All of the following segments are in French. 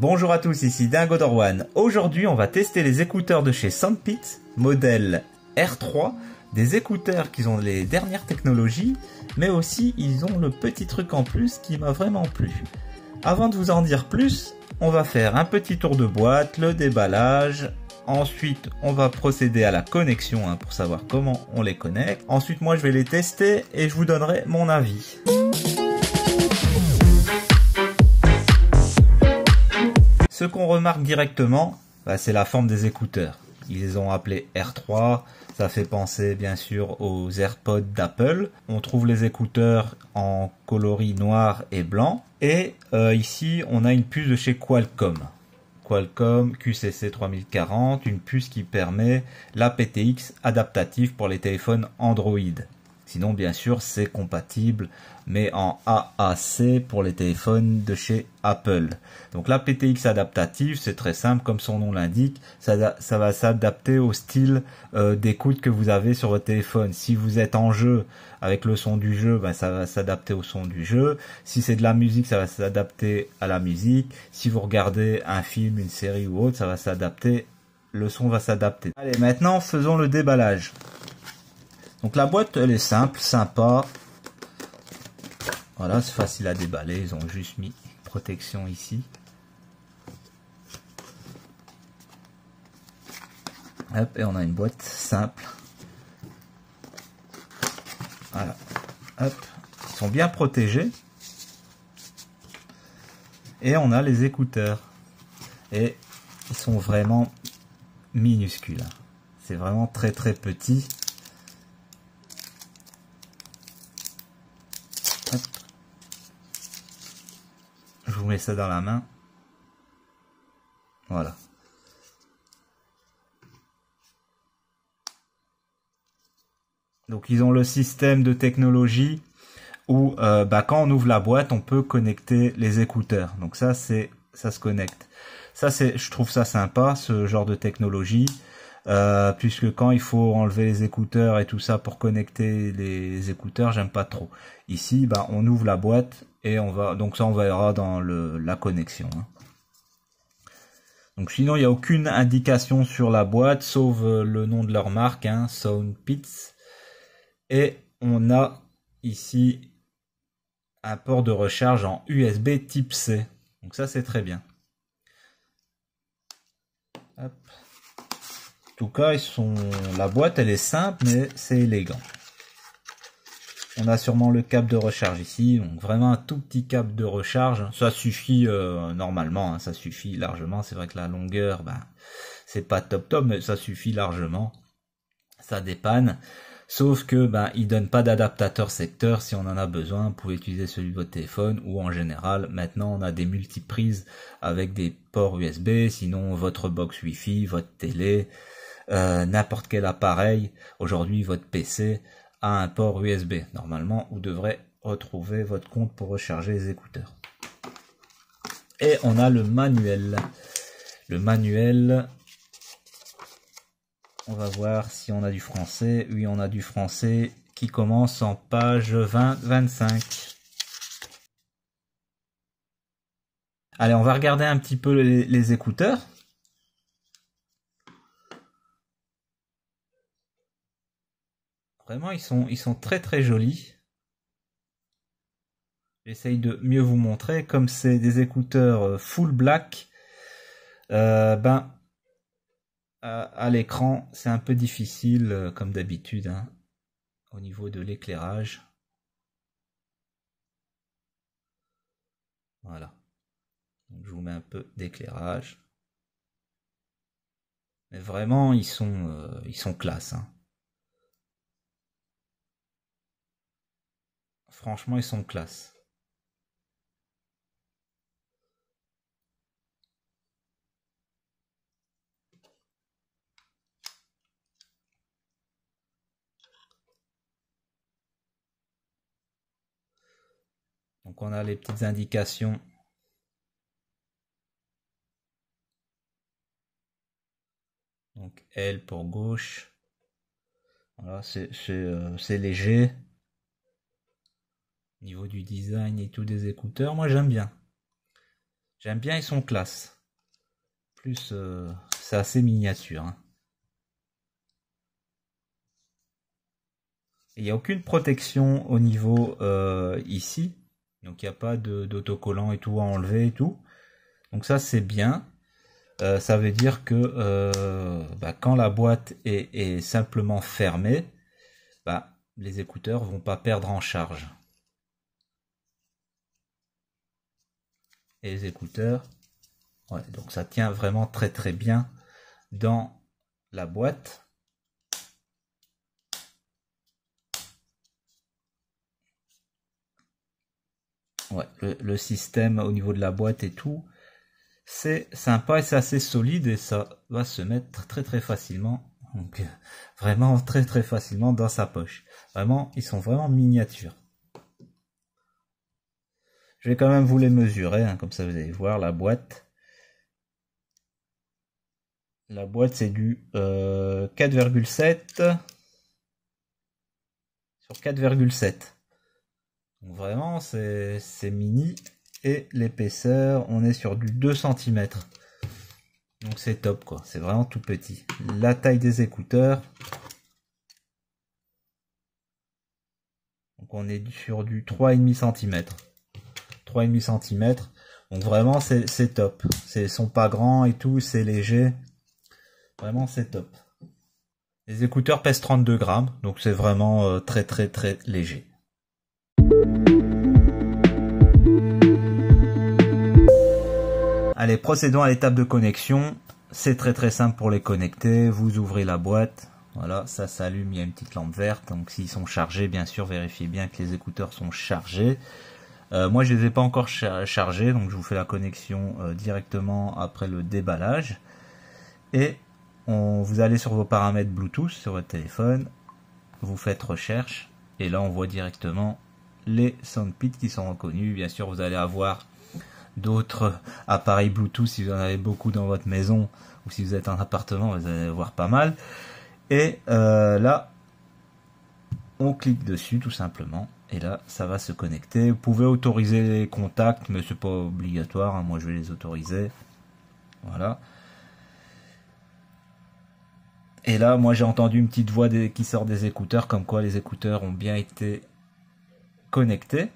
Bonjour à tous, ici Dingo Dorwan. Aujourd'hui, on va tester les écouteurs de chez Sandpit, modèle R3, des écouteurs qui ont les dernières technologies, mais aussi ils ont le petit truc en plus qui m'a vraiment plu. Avant de vous en dire plus, on va faire un petit tour de boîte, le déballage, Ensuite, on va procéder à la connexion hein, pour savoir comment on les connecte. Ensuite, moi, je vais les tester et je vous donnerai mon avis. Ce qu'on remarque directement, bah, c'est la forme des écouteurs. Ils les ont appelés R3, ça fait penser bien sûr aux AirPods d'Apple. On trouve les écouteurs en coloris noir et blanc. Et euh, ici, on a une puce de chez Qualcomm. Qualcomm QCC 3040, une puce qui permet l'APTX adaptatif pour les téléphones Android. Sinon, bien sûr, c'est compatible, mais en AAC pour les téléphones de chez Apple. Donc la PTX adaptative, c'est très simple, comme son nom l'indique, ça, va s'adapter au style euh, d'écoute que vous avez sur votre téléphone. Si vous êtes en jeu avec le son du jeu, ben, ça va s'adapter au son du jeu. Si c'est de la musique, ça va s'adapter à la musique. Si vous regardez un film, une série ou autre, ça va s'adapter, le son va s'adapter. Allez, maintenant faisons le déballage. Donc la boîte, elle est simple, sympa. Voilà, c'est facile à déballer. Ils ont juste mis protection ici. et on a une boîte simple. Voilà. ils sont bien protégés. Et on a les écouteurs. Et ils sont vraiment minuscules. C'est vraiment très très petit. ça dans la main. Voilà. Donc ils ont le système de technologie où euh, bah, quand on ouvre la boîte, on peut connecter les écouteurs. Donc ça c'est ça se connecte. Ça c'est je trouve ça sympa ce genre de technologie. Euh, puisque quand il faut enlever les écouteurs et tout ça pour connecter les écouteurs, j'aime pas trop. Ici, bah, on ouvre la boîte et on va, donc ça on verra dans la connexion. Hein. Donc sinon, il n'y a aucune indication sur la boîte, sauf euh, le nom de leur marque, hein, Sound Et on a ici un port de recharge en USB type C. Donc ça, c'est très bien. tout cas, ils sont... la boîte, elle est simple, mais c'est élégant. On a sûrement le câble de recharge ici, donc vraiment un tout petit câble de recharge. Ça suffit euh, normalement, hein, ça suffit largement. C'est vrai que la longueur, ben, c'est pas top top, mais ça suffit largement. Ça dépanne. Sauf que ben il donne pas d'adaptateur secteur si on en a besoin, vous pouvez utiliser celui de votre téléphone ou en général maintenant on a des multiprises avec des ports USB, sinon votre box Wi-Fi, votre télé, euh, n'importe quel appareil, aujourd'hui votre PC, a un port USB. Normalement, vous devrez retrouver votre compte pour recharger les écouteurs. Et on a le manuel. Le manuel, on va voir si on a du français. Oui, on a du français qui commence en page 20-25. Allez, on va regarder un petit peu les écouteurs. Vraiment, ils sont, ils sont très très jolis. J'essaye de mieux vous montrer. Comme c'est des écouteurs euh, full black, euh, ben, à, l'écran, c'est un peu difficile, euh, comme d'habitude, hein, au niveau de l'éclairage. Voilà. je vous mets un peu d'éclairage. Mais vraiment, ils sont, ils sont classe. Hein. Franchement, ils sont classe. Donc on a les petites indications. Donc L pour gauche. Voilà, c'est euh, léger niveau du design et tout des écouteurs, moi j'aime bien. J'aime bien, ils sont classe. Plus, euh, c'est assez miniature. Hein. Il n'y a aucune protection au niveau euh, ici. Donc il n'y a pas d'autocollant et tout à enlever et tout. Donc ça c'est bien. Euh, ça veut dire que bah, quand la boîte est, simplement fermée, bah, les écouteurs vont pas perdre en charge. les écouteurs. donc ça tient vraiment très très bien dans la boîte. Ouais, le, le, système au niveau de la boîte et tout, c'est sympa et c'est assez solide et ça va se mettre très très facilement. Donc vraiment très très facilement dans sa poche. Vraiment, ils sont vraiment miniatures. Je vais quand même vous les mesurer, hein, comme ça vous allez voir la boîte. La boîte c'est du 4,7 euh, sur 4,7. Donc vraiment c'est mini et l'épaisseur on est sur du 2 cm. Donc c'est top quoi, c'est vraiment tout petit. La taille des écouteurs. Donc on est sur du 3,5 cm. 3,5 cm. Donc vraiment c'est top. C'est sont pas grands et tout, c'est léger. Vraiment c'est top. Les écouteurs pèsent 32 grammes, donc c'est vraiment euh, très très très léger. Allez, procédons à l'étape de connexion. C'est très très simple pour les connecter. Vous ouvrez la boîte. Voilà, ça s'allume, il y a une petite lampe verte. Donc s'ils sont chargés, bien sûr, vérifiez bien que les écouteurs sont chargés. Euh, moi, je les ai pas encore chargés, donc je vous fais la connexion euh, directement après le déballage. Et on, vous allez sur vos paramètres Bluetooth sur votre téléphone, vous faites recherche, et là on voit directement les soundpits qui sont reconnus. Bien sûr, vous allez avoir d'autres appareils Bluetooth si vous en avez beaucoup dans votre maison ou si vous êtes en appartement, vous allez avoir pas mal. Et euh, là, on clique dessus tout simplement et là, ça va se connecter. Vous pouvez autoriser les contacts, mais n'est pas obligatoire. Hein. Moi, je vais les autoriser. Voilà. Et là, moi, j'ai entendu une petite voix qui sort des écouteurs, comme quoi les écouteurs ont bien été connectés.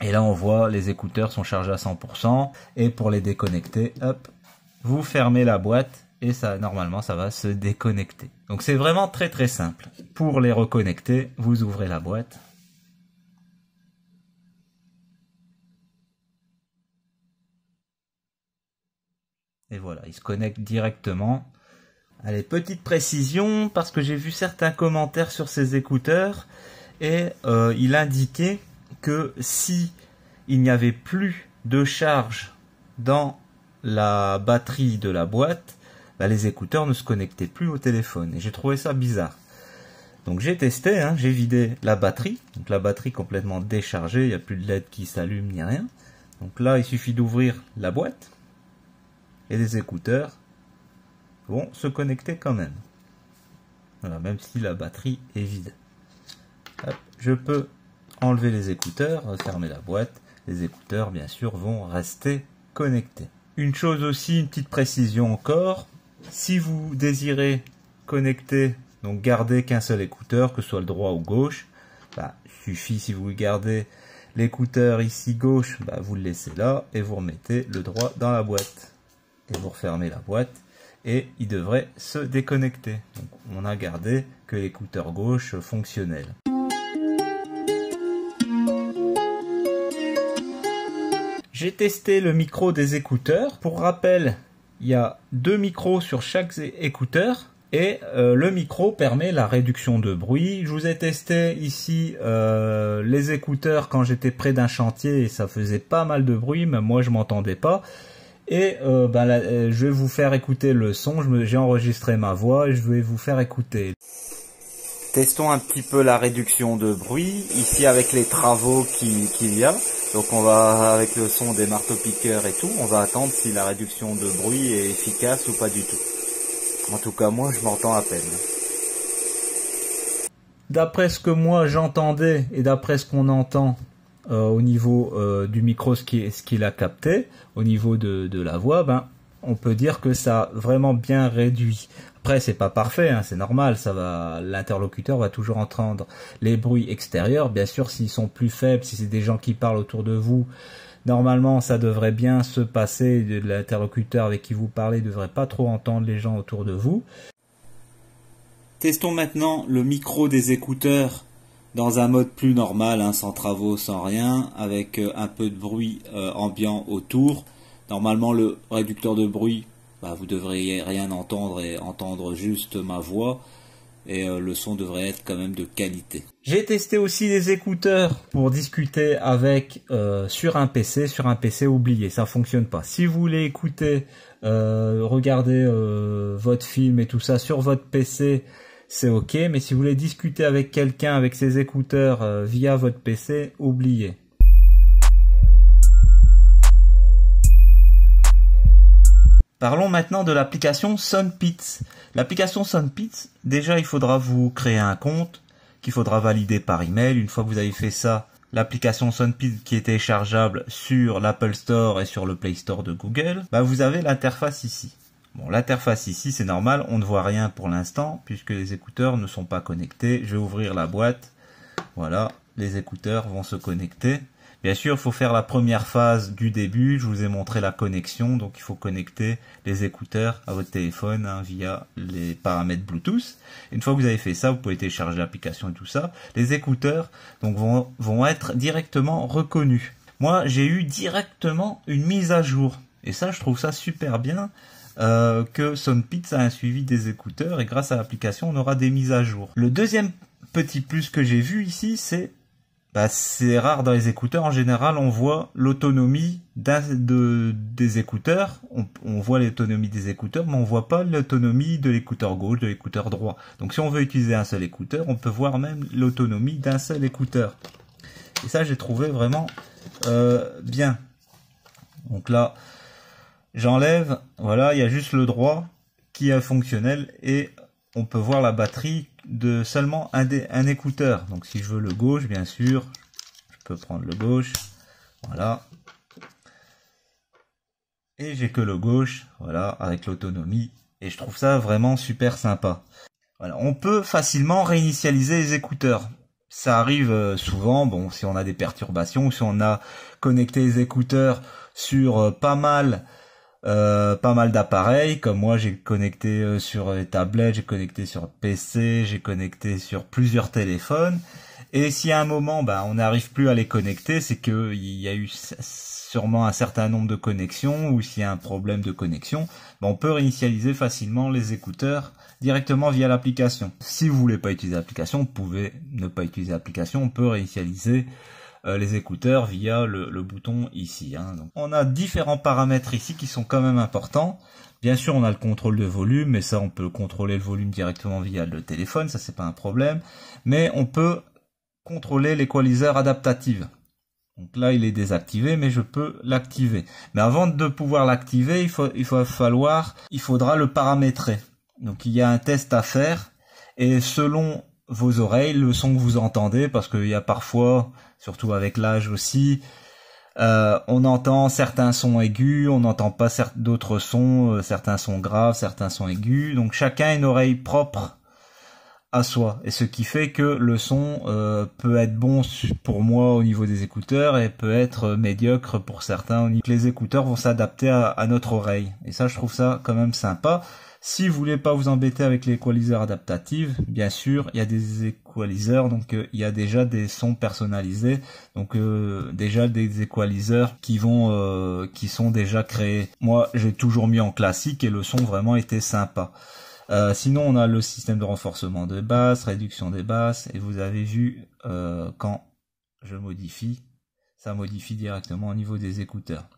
Et là, on voit les écouteurs sont chargés à 100%. Et pour les déconnecter, hop, vous fermez la boîte et ça, normalement, ça va se déconnecter. Donc, c'est vraiment très très simple. Pour les reconnecter, vous ouvrez la boîte. Et voilà, il se connecte directement. Allez, petite précision, parce que j'ai vu certains commentaires sur ces écouteurs, et euh, il indiquait que si il n'y avait plus de charge dans la batterie de la boîte, bah, les écouteurs ne se connectaient plus au téléphone. Et j'ai trouvé ça bizarre. Donc j'ai testé, hein, j'ai vidé la batterie. Donc la batterie complètement déchargée, il n'y a plus de LED qui s'allume ni rien. Donc là, il suffit d'ouvrir la boîte et les écouteurs vont se connecter quand même. Voilà, même si la batterie est vide. je peux enlever les écouteurs, refermer la boîte. Les écouteurs, bien sûr, vont rester connectés. Une chose aussi, une petite précision encore. Si vous désirez connecter, donc garder qu'un seul écouteur, que ce soit le droit ou gauche, bah, suffit si vous gardez l'écouteur ici gauche, bah, vous le laissez là et vous remettez le droit dans la boîte et vous refermez la boîte et il devrait se déconnecter. on a gardé que l'écouteur gauche fonctionnel. J'ai testé le micro des écouteurs. Pour rappel, il y a deux micros sur chaque écouteur et euh, le micro permet la réduction de bruit. Je vous ai testé ici euh, les écouteurs quand j'étais près d'un chantier et ça faisait pas mal de bruit, mais moi je m'entendais pas. Et euh, bah, euh, je vais vous faire écouter le son. J'ai enregistré ma voix et je vais vous faire écouter. Testons un petit peu la réduction de bruit ici avec les travaux qu'il y a. Donc on va avec le son des marteaux-piqueurs et tout, on va attendre si la réduction de bruit est efficace ou pas du tout. En tout cas moi je m'entends à peine. D'après ce que moi j'entendais et d'après ce qu'on entend euh, au niveau euh, du micro ce qu'il a capté au niveau de, la voix ben on peut dire que ça a vraiment bien réduit après c'est pas parfait hein, c'est normal ça va l'interlocuteur va toujours entendre les bruits extérieurs bien sûr s'ils sont plus faibles si c'est des gens qui parlent autour de vous normalement ça devrait bien se passer l'interlocuteur avec qui vous parlez devrait pas trop entendre les gens autour de vous Testons maintenant le micro des écouteurs dans un mode plus normal, hein, sans travaux, sans rien, avec euh, un peu de bruit euh, ambiant autour. Normalement, le réducteur de bruit, bah, vous devriez rien entendre et entendre juste ma voix. Et euh, le son devrait être quand même de qualité. J'ai testé aussi des écouteurs pour discuter avec sur un PC. Sur un PC, oublié, ça fonctionne pas. Si vous voulez écouter, regarder votre film et tout ça sur votre PC, c'est ok. Mais si vous voulez discuter avec quelqu'un avec ses écouteurs euh, via votre PC, oubliez. Parlons maintenant de l'application Sunpits. L'application Sunpits, déjà il faudra vous créer un compte qu'il faudra valider par email. Une fois que vous avez fait ça, l'application Sunpits qui est téléchargeable sur l'Apple Store et sur le Play Store de Google, bah, vous avez l'interface ici. Bon, l'interface ici, c'est normal, on ne voit rien pour l'instant, puisque les écouteurs ne sont pas connectés. Je vais ouvrir la boîte. Voilà, les écouteurs vont se connecter. Bien sûr, il faut faire la première phase du début. Je vous ai montré la connexion, donc il faut connecter les écouteurs à votre téléphone hein, via les paramètres Bluetooth. Une fois que vous avez fait ça, vous pouvez télécharger l'application et tout ça. Les écouteurs donc vont être directement reconnus. Moi, j'ai eu directement une mise à jour. Et ça, je trouve ça super bien euh, que SoundPits a un suivi des écouteurs et grâce à l'application, on aura des mises à jour. Le deuxième petit plus que j'ai vu ici, c'est bah, c'est rare dans les écouteurs. En général, on voit l'autonomie de, des écouteurs. On, voit l'autonomie des écouteurs, mais on voit pas l'autonomie de l'écouteur gauche, de l'écouteur droit. Donc, si on veut utiliser un seul écouteur, on peut voir même l'autonomie d'un seul écouteur. Et ça, j'ai trouvé vraiment euh, bien. Donc là, J'enlève, voilà, il y a juste le droit qui est fonctionnel et on peut voir la batterie de seulement un, écouteur. Donc si je veux le gauche, bien sûr, je peux prendre le gauche, voilà. Et j'ai que le gauche, voilà, avec l'autonomie. Et je trouve ça vraiment super sympa. Voilà, on peut facilement réinitialiser les écouteurs. Ça arrive euh, souvent, bon, si on a des perturbations, si on a connecté les écouteurs sur euh, pas mal euh, pas mal d'appareils, comme moi j'ai connecté euh, sur euh, tablette, j'ai connecté sur PC, j'ai connecté sur plusieurs téléphones. Et si à un moment bah, on n'arrive plus à les connecter, c'est qu'il y a eu sûrement un certain nombre de connexions, ou s'il y a un problème de connexion, bah, on peut réinitialiser facilement les écouteurs directement via l'application. Si vous voulez pas utiliser l'application, vous pouvez ne pas utiliser l'application, on peut réinitialiser euh, les écouteurs via le, bouton ici. Hein, donc, on a différents paramètres ici qui sont quand même importants. Bien sûr, on a le contrôle de volume, mais ça, on peut contrôler le volume directement via le téléphone, ça, c'est pas un problème. Mais on peut contrôler l'équaliseur adaptatif. Donc là, il est désactivé, mais je peux l'activer. Mais avant de pouvoir l'activer, il, il faut falloir, il faudra le paramétrer. Donc il y a un test à faire, et selon vos oreilles, le son que vous entendez, parce qu'il y a parfois surtout avec l'âge aussi. Euh, on entend certains sons aigus, on n'entend pas d'autres sons, euh, certains sont graves, certains sont aigus. Donc chacun a une oreille propre à soi. Et ce qui fait que le son euh, peut être bon pour moi au niveau des écouteurs et peut être médiocre pour certains. Les écouteurs vont s'adapter à, notre oreille. Et ça, je trouve ça quand même sympa. Si vous voulez pas vous embêter avec l'équaliseur adaptatif, bien sûr, il y a des équaliseurs, donc euh, il y a déjà des sons personnalisés, donc euh, déjà des équaliseurs qui vont, euh, qui sont déjà créés. Moi, j'ai toujours mis en classique et le son vraiment était sympa. sinon, on a le système de renforcement de basses, réduction des basses, et vous avez vu quand je modifie, ça modifie directement au niveau des écouteurs.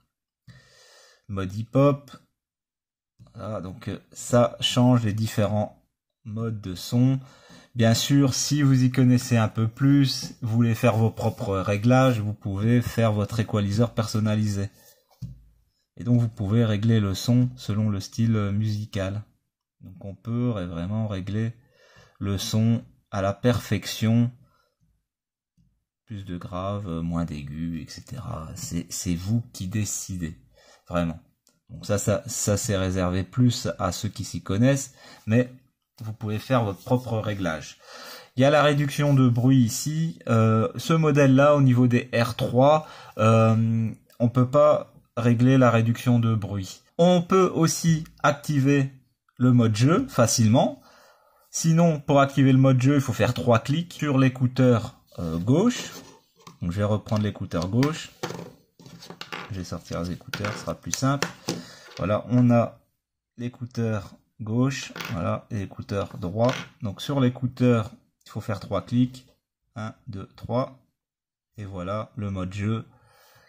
Mode hip-hop, donc euh, ça change les différents modes de son. Bien sûr, si vous y connaissez un peu plus, vous voulez faire vos propres réglages, vous pouvez faire votre équaliseur personnalisé. Et donc vous pouvez régler le son selon le style euh, musical. Donc on peut vraiment régler le son à la perfection. Plus de graves, euh, moins d'aigu, etc. C'est vous qui décidez. Vraiment ça, ça, ça c'est réservé plus à ceux qui s'y connaissent, mais vous pouvez faire votre propre réglage. Il y a la réduction de bruit ici. Euh, ce modèle-là, au niveau des R3, euh, on ne peut pas régler la réduction de bruit. On peut aussi activer le mode jeu facilement. Sinon, pour activer le mode jeu, il faut faire trois clics sur l'écouteur euh, gauche. Donc, je vais reprendre l'écouteur gauche. Je vais sortir les écouteurs, ce sera plus simple. Voilà, on a l'écouteur gauche, voilà, et l'écouteur droit. Donc sur l'écouteur, il faut faire trois clics. 1, 2, 3. Et voilà le mode jeu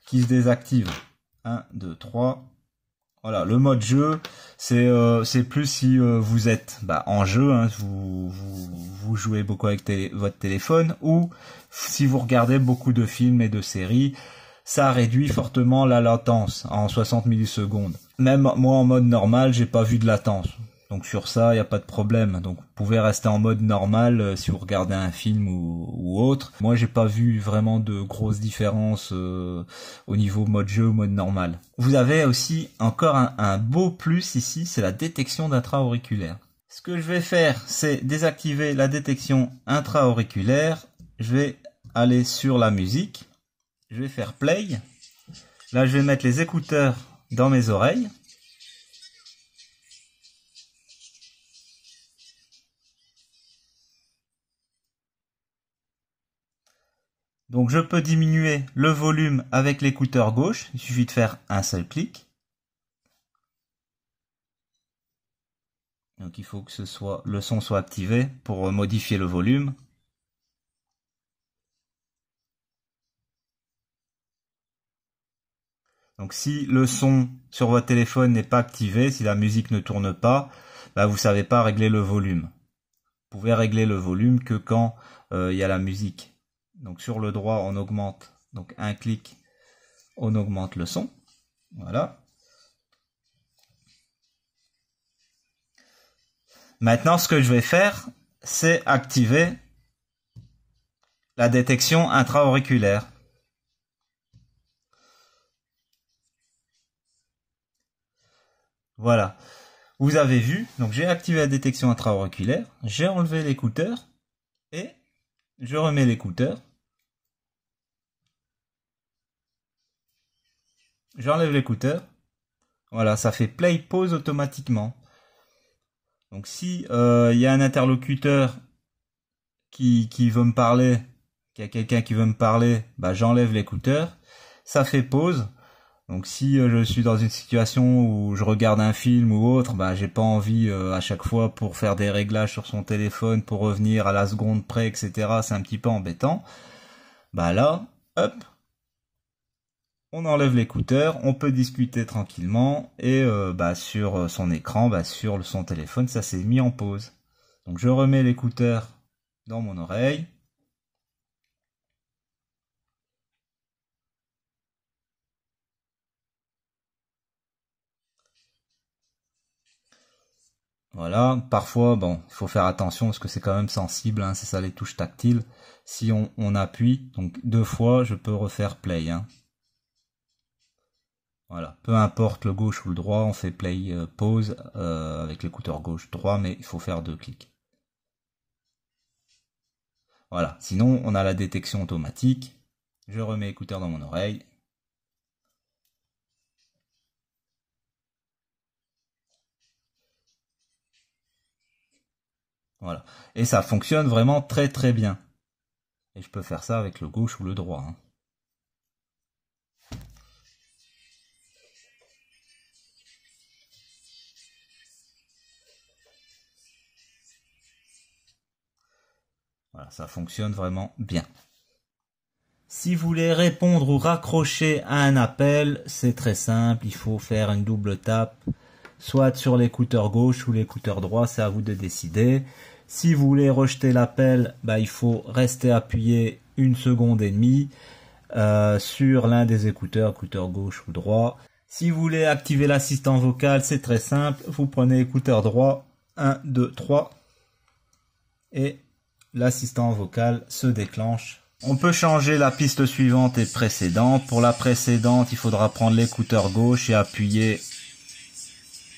qui se désactive. 1, 2, 3. Voilà, le mode jeu, c'est euh, plus si euh, vous êtes bah, en jeu, hein, vous, jouez beaucoup avec votre téléphone, ou si vous regardez beaucoup de films et de séries, ça réduit fortement la latence en 60 millisecondes. Même moi en mode normal, j'ai pas vu de latence. Donc sur ça, il n'y a pas de problème. Donc vous pouvez rester en mode normal euh, si vous regardez un film ou, autre. Moi, j'ai pas vu vraiment de grosses différences euh, au niveau mode jeu ou mode normal. Vous avez aussi encore un, un beau plus ici, c'est la détection d'intra-auriculaire. Ce que je vais faire, c'est désactiver la détection intra-auriculaire. Je vais aller sur la musique. Je vais faire play. Là, je vais mettre les écouteurs dans mes oreilles. Donc je peux diminuer le volume avec l'écouteur gauche, il suffit de faire un seul clic. Donc il faut que ce soit, le son soit activé pour modifier le volume. Donc si le son sur votre téléphone n'est pas activé, si la musique ne tourne pas, vous bah, vous savez pas régler le volume. Vous pouvez régler le volume que quand euh, il y a la musique. Donc sur le droit, on augmente. Donc un clic, on augmente le son. Voilà. Maintenant, ce que je vais faire, c'est activer la détection intra-auriculaire. Voilà. Vous avez vu, donc j'ai activé la détection intra-auriculaire, j'ai enlevé l'écouteur et je remets l'écouteur. J'enlève l'écouteur. Voilà, ça fait play pause automatiquement. Donc si euh, il y a un interlocuteur qui, qui veut me parler, qu'il y a quelqu'un qui veut me parler, bah j'enlève l'écouteur, ça fait pause. Donc si euh, je suis dans une situation où je regarde un film ou autre, je bah, j'ai pas envie euh, à chaque fois pour faire des réglages sur son téléphone, pour revenir à la seconde près, etc. C'est un petit peu embêtant. Bah là, hop, on enlève l'écouteur, on peut discuter tranquillement et euh, bah sur son écran, bah sur son téléphone, ça s'est mis en pause. Donc je remets l'écouteur dans mon oreille, Voilà, parfois, bon, il faut faire attention parce que c'est quand même sensible, hein, c'est ça les touches tactiles. Si on, on, appuie, donc deux fois, je peux refaire play. Hein. Voilà, peu importe le gauche ou le droit, on fait play euh, pause euh, avec l'écouteur gauche droit, mais il faut faire deux clics. Voilà, sinon on a la détection automatique. Je remets écouteur dans mon oreille, Voilà. Et ça fonctionne vraiment très très bien. Et je peux faire ça avec le gauche ou le droit. Hein. Voilà, ça fonctionne vraiment bien. Si vous voulez répondre ou raccrocher à un appel, c'est très simple, il faut faire une double tape, soit sur l'écouteur gauche ou l'écouteur droit, c'est à vous de décider. Si vous voulez rejeter l'appel, bah, il faut rester appuyé une seconde et demie euh, sur l'un des écouteurs, écouteur gauche ou droit. Si vous voulez activer l'assistant vocal, c'est très simple. Vous prenez écouteur droit, 1, 2, 3, et l'assistant vocal se déclenche. On peut changer la piste suivante et précédente. Pour la précédente, il faudra prendre l'écouteur gauche et appuyer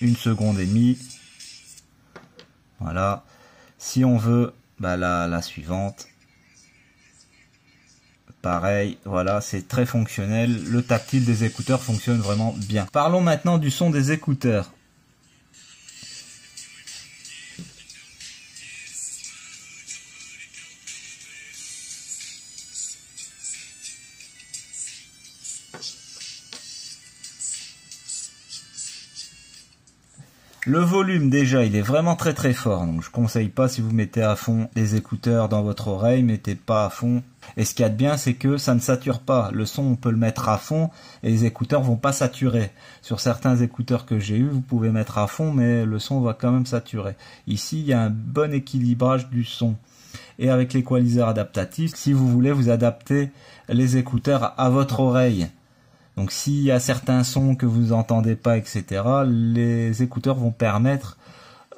une seconde et demie. Voilà. Si on veut bah, la suivante, pareil, voilà, c'est très fonctionnel. Le tactile des écouteurs fonctionne vraiment bien. Parlons maintenant du son des écouteurs. Le volume déjà, il est vraiment très très fort. Donc je conseille pas si vous mettez à fond les écouteurs dans votre oreille, mettez pas à fond. Et ce qu'il y a de bien, c'est que ça ne sature pas. Le son, on peut le mettre à fond et les écouteurs vont pas saturer. Sur certains écouteurs que j'ai eu, vous pouvez mettre à fond, mais le son va quand même saturer. Ici, il y a un bon équilibrage du son. Et avec l'équaliseur adaptatif, si vous voulez, vous adaptez les écouteurs à votre oreille. Donc s'il y a certains sons que vous n'entendez pas, etc., les écouteurs vont permettre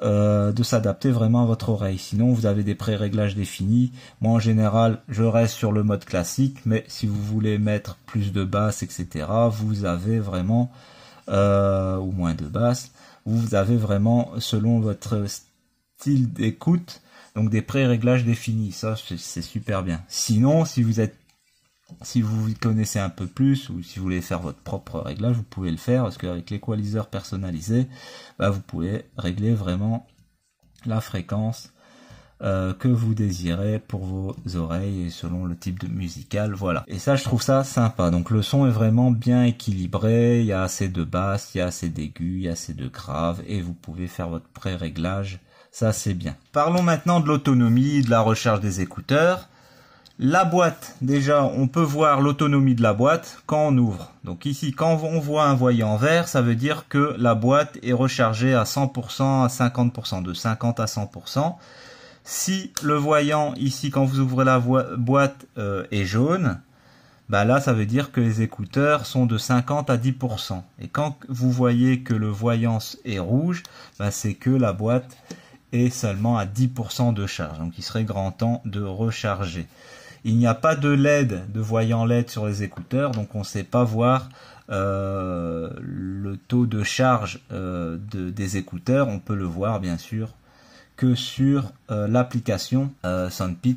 euh, de s'adapter vraiment à votre oreille. Sinon, vous avez des pré-réglages définis. Moi, en général, je reste sur le mode classique, mais si vous voulez mettre plus de basses, etc., vous avez vraiment, euh, ou moins de basses, vous avez vraiment, selon votre style d'écoute, donc des pré-réglages définis. Ça, c'est super bien. Sinon, si vous êtes si vous connaissez un peu plus ou si vous voulez faire votre propre réglage, vous pouvez le faire parce qu'avec l'équaliseur personnalisé, bah, vous pouvez régler vraiment la fréquence euh, que vous désirez pour vos oreilles et selon le type de musical, voilà. Et ça, je trouve ça sympa. Donc le son est vraiment bien équilibré, il y a assez de basses, il y a assez d'aigus, il y a assez de graves, et vous pouvez faire votre pré-réglage, ça c'est bien. Parlons maintenant de l'autonomie, de la recherche des écouteurs. La boîte, déjà, on peut voir l'autonomie de la boîte quand on ouvre. Donc ici, quand on voit un voyant vert, ça veut dire que la boîte est rechargée à 100%, à 50%, de 50 à 100%. Si le voyant, ici, quand vous ouvrez la boîte, euh, est jaune, bah là, ça veut dire que les écouteurs sont de 50 à 10%. Et quand vous voyez que le voyant est rouge, bah c'est que la boîte est seulement à 10% de charge. Donc il serait grand temps de recharger. Il n'y a pas de LED, de voyant LED sur les écouteurs, donc on ne sait pas voir euh, le taux de charge euh, des écouteurs. On peut le voir bien sûr que sur euh, l'application SoundPits.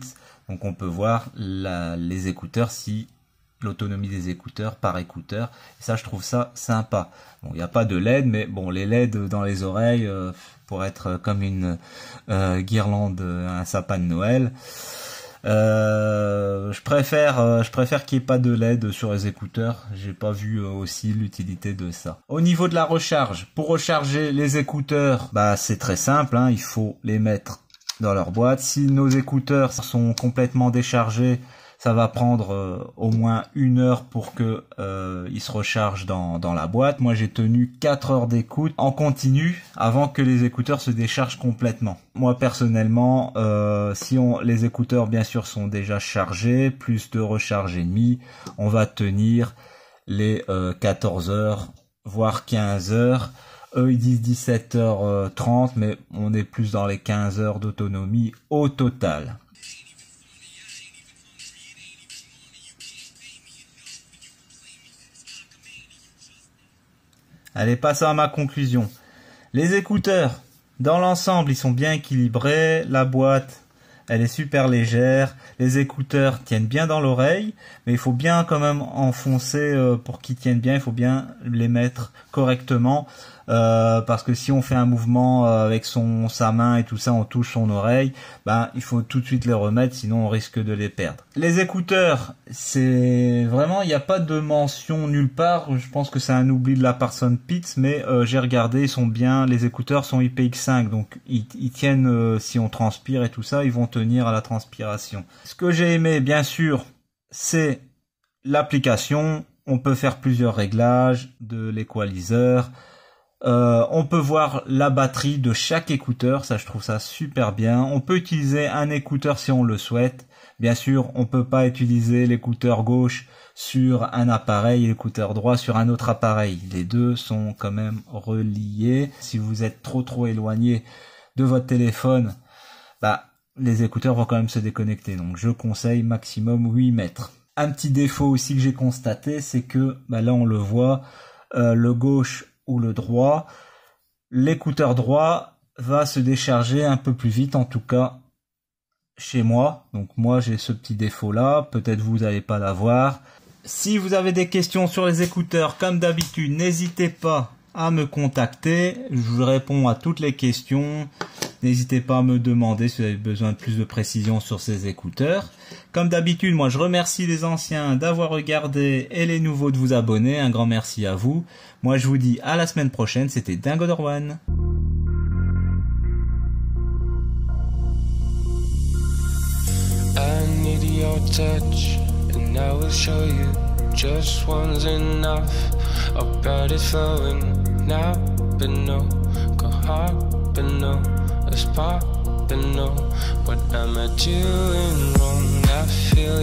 Donc on peut voir les écouteurs si l'autonomie des écouteurs par écouteur. ça, je trouve ça sympa. il n'y a pas de LED, mais bon, les LED dans les oreilles pour être comme une guirlande, un sapin de Noël. Euh, je préfère, euh, je préfère qu'il n'y ait pas de LED sur les écouteurs. J'ai pas vu euh, aussi l'utilité de ça. Au niveau de la recharge, pour recharger les écouteurs, bah c'est très simple. Hein, il faut les mettre dans leur boîte. Si nos écouteurs sont complètement déchargés, ça va prendre euh, au moins une heure pour que euh, il se recharge dans, dans la boîte. Moi, j'ai tenu 4 heures d'écoute en continu avant que les écouteurs se déchargent complètement. Moi, personnellement, euh, si on, les écouteurs, bien sûr, sont déjà chargés, plus de recharge et demie, on va tenir les 14 heures, voire 15 heures. Eux, ils disent 17h30, mais on est plus dans les 15 heures d'autonomie au total. Allez, passons à ma conclusion. Les écouteurs, dans l'ensemble, ils sont bien équilibrés. La boîte, elle est super légère. Les écouteurs tiennent bien dans l'oreille, mais il faut bien quand même enfoncer euh, pour qu'ils tiennent bien. Il faut bien les mettre correctement. Euh, parce que si on fait un mouvement euh, avec son sa main et tout ça, on touche son oreille, ben il faut tout de suite les remettre, sinon on risque de les perdre. Les écouteurs, c'est vraiment il n'y a pas de mention nulle part. Je pense que c'est un oubli de la personne Pitts, mais euh, j'ai regardé, ils sont bien. Les écouteurs sont IPX5, donc ils, tiennent si on transpire et tout ça, ils vont tenir à la transpiration. Ce que j'ai aimé, bien sûr, c'est l'application. On peut faire plusieurs réglages de l'équaliseur. Euh, on peut voir la batterie de chaque écouteur, ça je trouve ça super bien. On peut utiliser un écouteur si on le souhaite. Bien sûr, on peut pas utiliser l'écouteur gauche sur un appareil et l'écouteur droit sur un autre appareil. Les deux sont quand même reliés. Si vous êtes trop trop éloigné de votre téléphone, bah les écouteurs vont quand même se déconnecter. Donc je conseille maximum 8 mètres. Un petit défaut aussi que j'ai constaté, c'est que bah là on le voit, euh, le gauche le droit, l'écouteur droit va se décharger un peu plus vite, en tout cas chez moi. Donc moi j'ai ce petit défaut là, peut-être vous n'allez pas l'avoir. Si vous avez des questions sur les écouteurs, comme d'habitude, n'hésitez pas à me contacter. Je réponds à toutes les questions. N'hésitez pas à me demander si vous avez besoin de plus de précisions sur ces écouteurs. Comme d'habitude, moi je remercie les anciens d'avoir regardé et les nouveaux de vous abonner. Un grand merci à vous. Moi je vous dis à la semaine prochaine. C'était Dingo Dorwan. is popping, know What am I doing wrong? I feel